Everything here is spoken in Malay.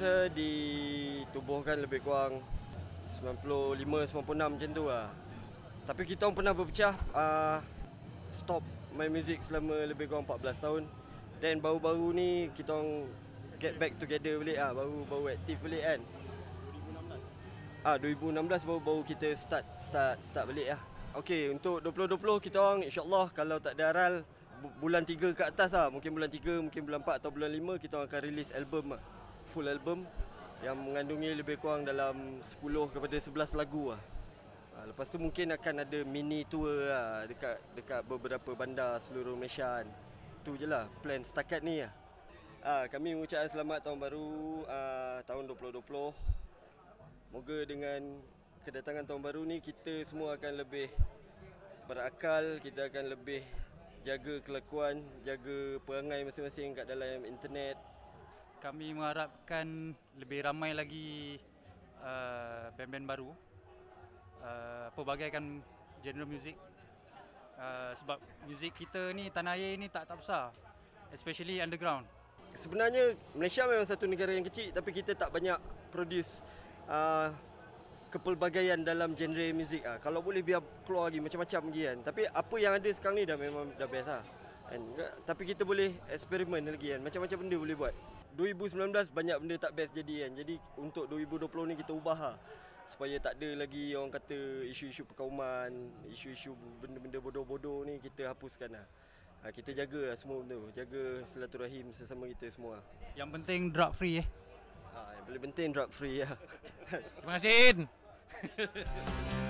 rasa ditubuhkan lebih kurang 95-96 macam tu lah Tapi kita orang pernah berpecah uh, Stop my music selama lebih kurang 14 tahun Then baru-baru ni kita orang get back together balik lah Baru-baru aktif balik kan 2016 Ah 2016 baru-baru kita start start start balik lah Okay untuk 2020 kita orang allah kalau tak ada aral Bulan 3 ke atas lah mungkin bulan 3 mungkin bulan 4 atau bulan 5 Kita orang akan rilis album lah full album yang mengandungi lebih kurang dalam 10 kepada 11 lagu lah. Ah, lepas tu mungkin akan ada mini tour lah dekat, dekat beberapa bandar seluruh Malaysia kan. Tu je lah plan setakat ni lah. Uh, kami mengucapkan selamat tahun baru uh, tahun 2020. Moga dengan kedatangan tahun baru ni kita semua akan lebih berakal, kita akan lebih jaga kelakuan, jaga perangai masing-masing kat dalam internet kami mengharapkan lebih ramai lagi uh, band-band baru uh, pelbagaikan genre muzik uh, sebab muzik kita ni tanah air ni tak tak besar especially underground sebenarnya Malaysia memang satu negara yang kecil tapi kita tak banyak produce uh, kepelbagaian dalam genre muzik uh. Ah. kalau boleh biar keluar lagi macam-macam lagi kan tapi apa yang ada sekarang ni dah memang dah best lah kan tapi kita boleh eksperimen lagi kan macam-macam benda boleh buat 2019 banyak benda tak best jadi kan jadi untuk 2020 ni kita ubah lah supaya tak ada lagi orang kata isu-isu perkauman isu-isu benda-benda bodoh-bodoh ni kita hapuskan lah ha, kita jaga lah semua benda jaga silaturahim sesama kita semua ah. yang penting drug free eh ha, yang paling penting drug free lah Terima kasih